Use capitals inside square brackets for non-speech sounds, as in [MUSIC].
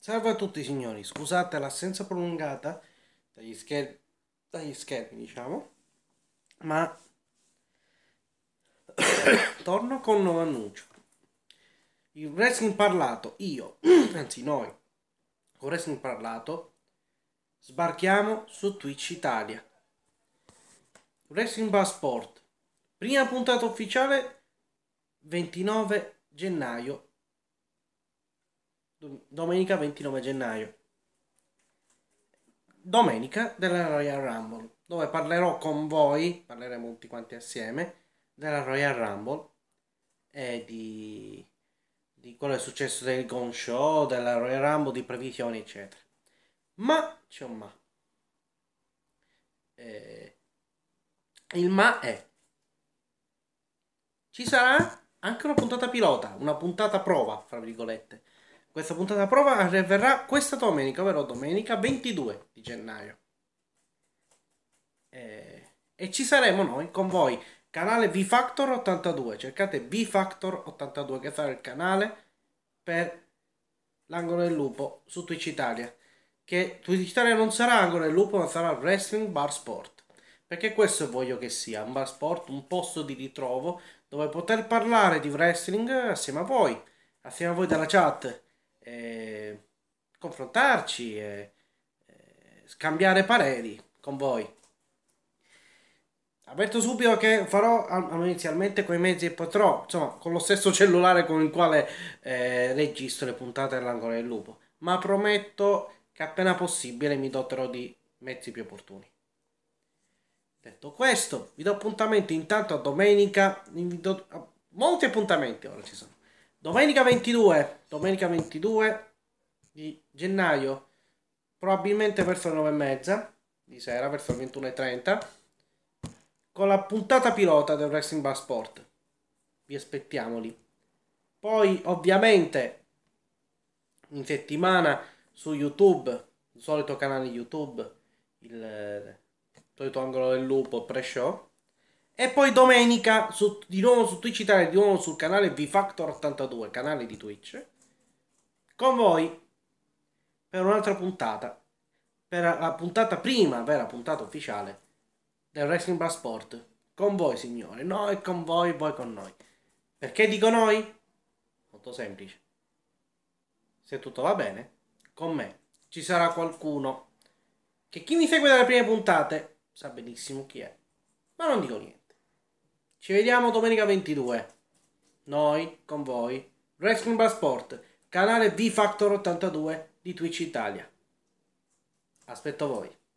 Salve a tutti signori, scusate l'assenza prolungata dagli, scher- dagli schermi, diciamo, ma [COUGHS] torno con un nuovo annuncio. Il wrestling parlato, io, [COUGHS] anzi noi, con wrestling parlato, sbarchiamo su Twitch Italia. Wrestling Passport, prima puntata ufficiale 29 gennaio domenica 29 gennaio, domenica della Royal Rumble, dove parlerò con voi, parleremo tutti quanti assieme, della Royal Rumble e di, di quello che è successo del Gong Show, della Royal Rumble, di previsioni, eccetera. Ma c'è un ma. Eh, il ma è ci sarà anche una puntata pilota, una puntata prova, fra virgolette, questa puntata prova avverrà questa domenica, ovvero domenica 22 di gennaio. E, eh, e ci saremo noi con voi, canale VFactor 82. Cercate VFactor 82 che sarà il canale per l'angolo del lupo su Twitch Italia. Che Twitch Italia non sarà angolo del lupo, ma sarà Wrestling Bar Sport. Perché questo voglio che sia un bar sport, un posto di ritrovo dove poter parlare di wrestling assieme a voi, assieme a voi dalla chat confrontarci e scambiare pareri con voi. Avverto subito che farò inizialmente con i mezzi che potrò, insomma, con lo stesso cellulare con il quale eh, registro le puntate dell'angolo del lupo, ma prometto che appena possibile mi doterò di mezzi più opportuni. Detto questo, vi do appuntamento intanto a domenica, do, a, molti appuntamenti ora ci sono. Domenica 22, domenica 22 di gennaio, probabilmente verso le 9.30 di sera, verso le 21.30, con la puntata pilota del Wrestling Bar Sport. Vi aspettiamo lì. Poi, ovviamente, in settimana su YouTube, il solito canale YouTube, il, il eh, solito angolo del lupo pre-show, e poi domenica su, di nuovo su Twitch Italia, di nuovo sul canale VFactor82, canale di Twitch, con voi per un'altra puntata, per la puntata prima, vera puntata ufficiale del Wrestling Bar Sport. Con voi signore, noi con voi, voi con noi. Perché dico noi? Molto semplice. Se tutto va bene, con me ci sarà qualcuno che chi mi segue dalle prime puntate sa benissimo chi è, ma non dico niente. Ci vediamo domenica 22. Noi con voi. Wrestling Bar Sport, canale V Factor 82 di Twitch Italia. Aspetto voi.